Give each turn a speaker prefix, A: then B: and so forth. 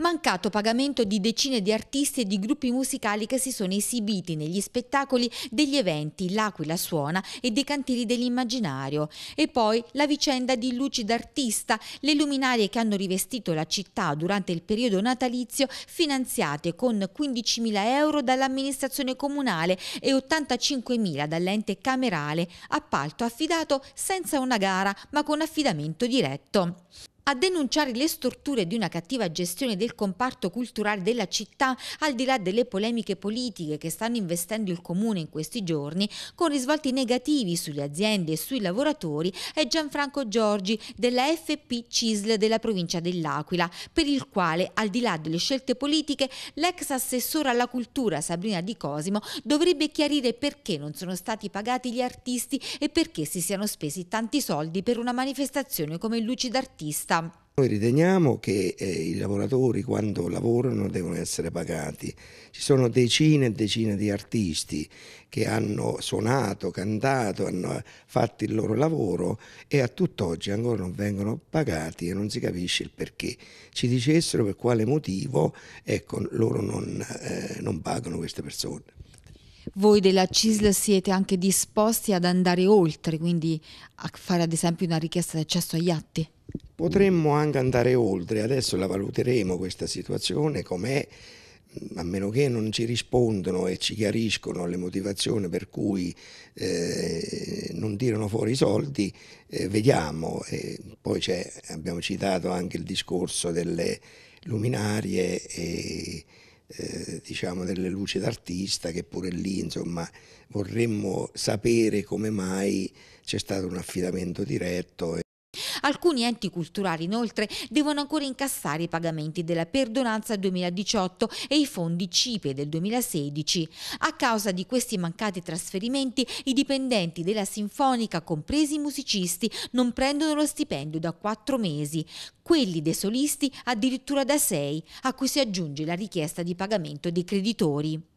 A: Mancato pagamento di decine di artisti e di gruppi musicali che si sono esibiti negli spettacoli degli eventi L'Aquila Suona e dei cantieri dell'immaginario. E poi la vicenda di luci d'artista, le luminarie che hanno rivestito la città durante il periodo natalizio finanziate con 15.000 euro dall'amministrazione comunale e 85.000 dall'ente camerale, appalto affidato senza una gara ma con affidamento diretto. A denunciare le storture di una cattiva gestione del comparto culturale della città, al di là delle polemiche politiche che stanno investendo il Comune in questi giorni, con risvolti negativi sulle aziende e sui lavoratori, è Gianfranco Giorgi della FP CISL della provincia dell'Aquila, per il quale, al di là delle scelte politiche, l'ex assessore alla cultura Sabrina Di Cosimo dovrebbe chiarire perché non sono stati pagati gli artisti e perché si siano spesi tanti soldi per una manifestazione come Luci d'Artista
B: noi riteniamo che eh, i lavoratori quando lavorano devono essere pagati. Ci sono decine e decine di artisti che hanno suonato, cantato, hanno fatto il loro lavoro e a tutt'oggi ancora non vengono pagati e non si capisce il perché. Ci dicessero per quale motivo ecco, loro non, eh, non pagano queste persone.
A: Voi della CISL siete anche disposti ad andare oltre, quindi a fare ad esempio una richiesta di accesso agli atti?
B: Potremmo anche andare oltre, adesso la valuteremo questa situazione com'è, a meno che non ci rispondano e ci chiariscono le motivazioni per cui eh, non tirano fuori i soldi, eh, vediamo. E poi abbiamo citato anche il discorso delle luminarie e eh, diciamo delle luci d'artista che pure lì insomma vorremmo sapere come mai c'è stato un affidamento diretto.
A: Alcuni enti culturali inoltre devono ancora incassare i pagamenti della perdonanza 2018 e i fondi CIPE del 2016. A causa di questi mancati trasferimenti i dipendenti della Sinfonica, compresi i musicisti, non prendono lo stipendio da quattro mesi, quelli dei solisti addirittura da sei, a cui si aggiunge la richiesta di pagamento dei creditori.